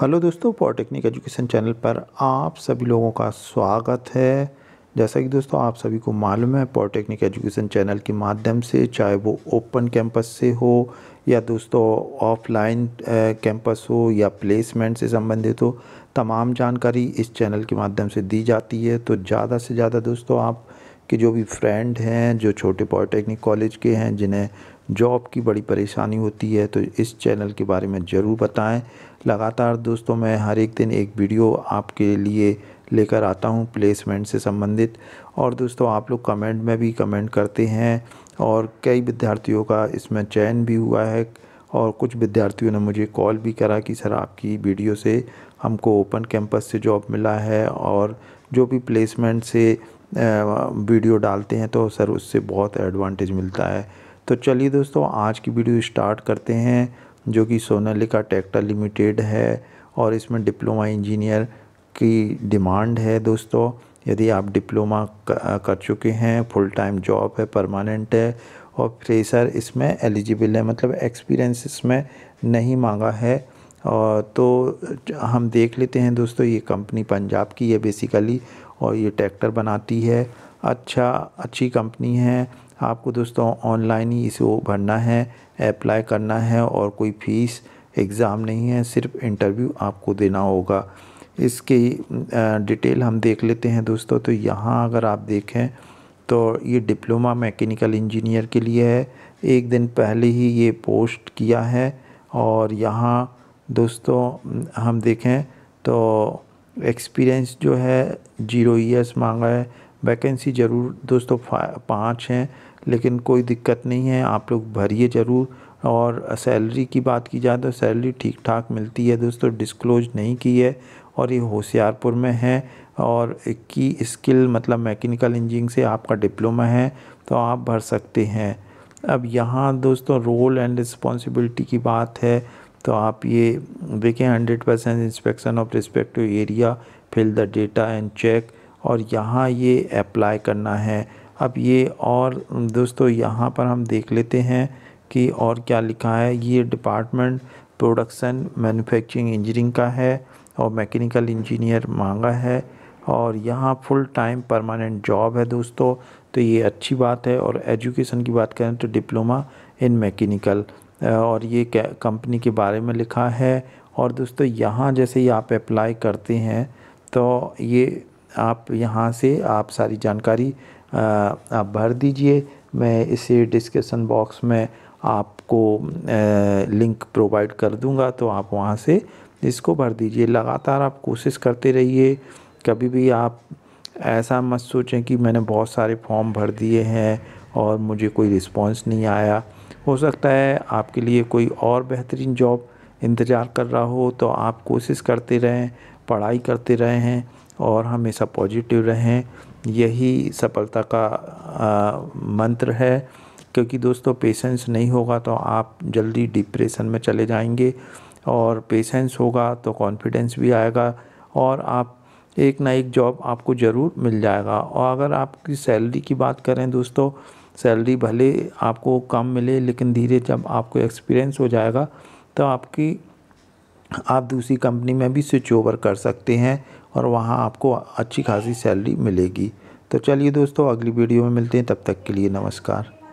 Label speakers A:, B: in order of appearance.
A: hello दोस्तों polytechnic education channel पर आप सभी लोगों का स्वागत है जैसा कि दोस्तों आप सभी को मालूम है पॉलिटेक्निक एजुकेशन चैनल के माध्यम से चाहे वो ओपन कैंपस से हो या दोस्तों ऑफलाइन कैंपस हो या प्लेसमेंट से संबंधित हो तमाम जानकारी इस चैनल के माध्यम से दी जाती है तो ज़्यादा से ज़्यादा दोस्तों आप कि जो भी फ्रेंड हैं जो छोटे पॉलिटेक्निक कॉलेज के हैं जिन्हें जॉब की बड़ी परेशानी होती है तो इस चैनल के बारे में ज़रूर बताएं लगातार दोस्तों मैं हर एक दिन एक वीडियो आपके लिए लेकर आता हूं प्लेसमेंट से संबंधित और दोस्तों आप लोग कमेंट में भी कमेंट करते हैं और कई विद्यार्थियों का इसमें चयन भी हुआ है और कुछ विद्यार्थियों ने मुझे कॉल भी करा कि सर आपकी वीडियो से हमको ओपन कैंपस से जॉब मिला है और जो भी प्लेसमेंट से वीडियो डालते हैं तो सर उससे बहुत एडवांटेज मिलता है तो चलिए दोस्तों आज की वीडियो स्टार्ट करते हैं जो कि सोनालिका ट्रैक्टर लिमिटेड है और इसमें डिप्लोमा इंजीनियर की डिमांड है दोस्तों यदि आप डिप्लोमा कर चुके हैं फुल टाइम जॉब है परमानेंट है और फ्रेशर इसमें एलिजिबल है मतलब एक्सपीरियंस इसमें नहीं मांगा है और तो हम देख लेते हैं दोस्तों ये कंपनी पंजाब की है बेसिकली और ये ट्रैक्टर बनाती है अच्छा अच्छी कंपनी है आपको दोस्तों ऑनलाइन ही इसे भरना है अप्लाई करना है और कोई फ़ीस एग्ज़ाम नहीं है सिर्फ इंटरव्यू आपको देना होगा इसकी डिटेल हम देख लेते हैं दोस्तों तो यहाँ अगर आप देखें तो ये डिप्लोमा मैकेनिकल इंजीनियर के लिए है एक दिन पहले ही ये पोस्ट किया है और यहाँ दोस्तों हम देखें तो एक्सपीरियंस जो है जीरो ईयर्स मांगा है वैकेंसी ज़रूर दोस्तों पाँच हैं लेकिन कोई दिक्कत नहीं है आप लोग भरिए ज़रूर और सैलरी की बात की जाए तो सैलरी ठीक ठाक मिलती है दोस्तों डिस्क्लोज नहीं की है और ये होशियारपुर में है और की स्किल मतलब मैकेनिकल इंजीनियरिंग से आपका डिप्लोमा है तो आप भर सकते हैं अब यहाँ दोस्तों रोल एंड रिस्पॉन्सिबिलिटी की बात है तो आप ये देखें hundred percent inspection of respective area fill the data and check और यहाँ ये अप्लाई करना है अब ये और दोस्तों यहाँ पर हम देख लेते हैं कि और क्या लिखा है ये डिपार्टमेंट प्रोडक्शन मैन्युफैक्चरिंग इंजीनियरिंग का है और मैकेनिकल इंजीनियर मांगा है और यहाँ फुल टाइम परमानेंट जॉब है दोस्तों तो ये अच्छी बात है और एजुकेशन की बात करें तो डिप्लोमा इन मैकेनिकल और ये कंपनी के बारे में लिखा है और दोस्तों यहाँ जैसे ही आप अप्लाई करते हैं तो ये आप यहाँ से आप सारी जानकारी आप भर दीजिए मैं इसे डिस्क्रिप्सन बॉक्स में आपको लिंक प्रोवाइड कर दूंगा तो आप वहाँ से इसको भर दीजिए लगातार आप कोशिश करते रहिए कभी भी आप ऐसा मत सोचें कि मैंने बहुत सारे फॉर्म भर दिए हैं और मुझे कोई रिस्पांस नहीं आया हो सकता है आपके लिए कोई और बेहतरीन जॉब इंतज़ार कर रहा हो तो आप कोशिश करते रहें पढ़ाई करते रहें और हमेशा पॉजिटिव रहें यही सफलता का आ, मंत्र है क्योंकि दोस्तों पेशेंस नहीं होगा तो आप जल्दी डिप्रेशन में चले जाएंगे और पेशेंस होगा तो कॉन्फिडेंस भी आएगा और आप एक ना एक जॉब आपको ज़रूर मिल जाएगा और अगर आपकी सैलरी की बात करें दोस्तों सैलरी भले आपको कम मिले लेकिन धीरे जब आपको एक्सपीरियंस हो जाएगा तो आपकी आप दूसरी कंपनी में भी स्विच ओवर कर सकते हैं और वहाँ आपको अच्छी खासी सैलरी मिलेगी तो चलिए दोस्तों अगली वीडियो में मिलते हैं तब तक के लिए नमस्कार